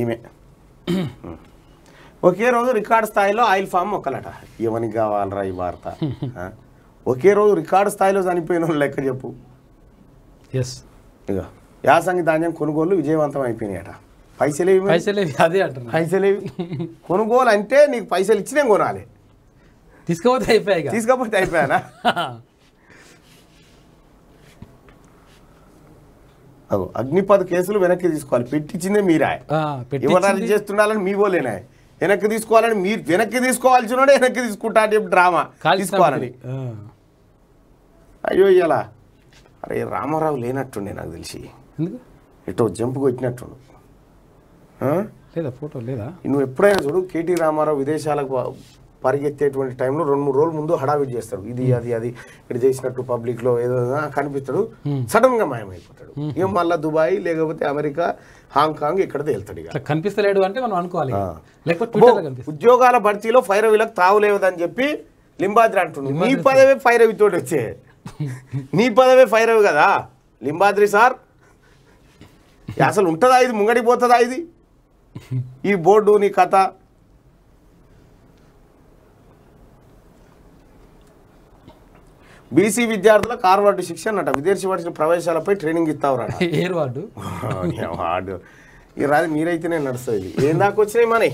ఈమె ఒకే రోజు రికార్డు స్థాయిలో ఆయిల్ ఫామ్ మొక్కలట ఇవని కావాలరా ఈ వార్త ఒకే రోజు రికార్డు స్థాయిలో చనిపోయిన లెక్క చెప్పు ఎస్ ఇక యాసంగి ధాన్యం కొనుగోలు విజయవంతం అయిపోయినాయట పైసలేవి పైసలేవి అదే అంటారు పైసలేవి కొనుగోలు అంటే నీకు పైసలు ఇచ్చి కొనాలి తీసుకపోతే అయిపోయాయి తీసుకపోతే అయిపోయానా అగ్నిపథ్ కేసులు వెనక్కి తీసుకోవాలి పెట్టించిందే మీరాయ ఇవ్వడానికి చేస్తున్నారని మీ పోలేనాయ వెనక్కి తీసుకోవాలని మీరు వెనక్కి తీసుకోవాల్సిన వెనక్కి తీసుకుంటా అని డ్రామా తీసుకోవాలని అయ్యో ఇలా అరే రామారావు లేనట్టుండే నాకు తెలిసి ఎటో జంపు కొట్టినట్టుండు లేదా ఫోటో లేదా నువ్వు ఎప్పుడైనా చూడు కేటీ రామారావు విదేశాలకు పరిగెత్తేటువంటి టైంలో రెండు మూడు రోజుల ముందు హడావిడి చేస్తాడు ఇది hmm. అది అది ఇక్కడ చేసినట్టు పబ్లిక్లో ఏదో కనిపిస్తాడు hmm. సడన్ గా మాయమైపోతాడు hmm. ఏం మళ్ళీ దుబాయ్ లేకపోతే అమెరికా హాంకాంగ్ ఇక్కడ తేలుతాడు కనిపిస్తలేడు అంటే మనం అనుకోవాలి ఉద్యోగాల భర్తీలో ఫైర్ ఫైరవీలకు తావులేవదని చెప్పి లింబాద్రి అంటున్నాడు నీ పదవే అవి తోటి వచ్చే నీ పదవే ఫైర్ అవి కదా లింబాద్రి సార్ అసలు ఉంటుందా ఇది ముంగడిపోతుందా ఇది ఈ బోర్డు నీ కథ బీసీ విద్యార్థుల కార్వార్డు శిక్షణ అన్నట విదేశీ వాటికి ప్రవేశాలపై ట్రైనింగ్ ఇస్తావరా ఏ వార్డు వార్డు ఈ రాదు మీరైతేనే నడుస్తుంది ఏం దాకా వచ్చినాయి మనీ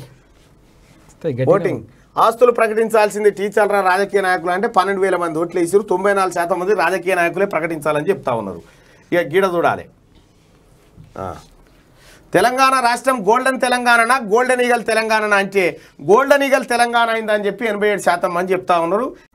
ఓటింగ్ ఆస్తులు ప్రకటించాల్సింది టీచర్లరా రాజకీయ నాయకులు అంటే పన్నెండు వేల మంది ఓట్లు వేసారు తొంభై నాలుగు శాతం మంది రాజకీయ నాయకులే ప్రకటించాలని చెప్తా ఉన్నారు ఇక గీడ చూడాలి తెలంగాణ రాష్ట్రం గోల్డెన్ తెలంగాణనా గోల్డెన్ ఈగల్ తెలంగాణనా అంటే గోల్డెన్ ఈగల్ తెలంగాణ అయిందని చెప్పి ఎనభై ఏడు శాతం మంది చెప్తా ఉన్నారు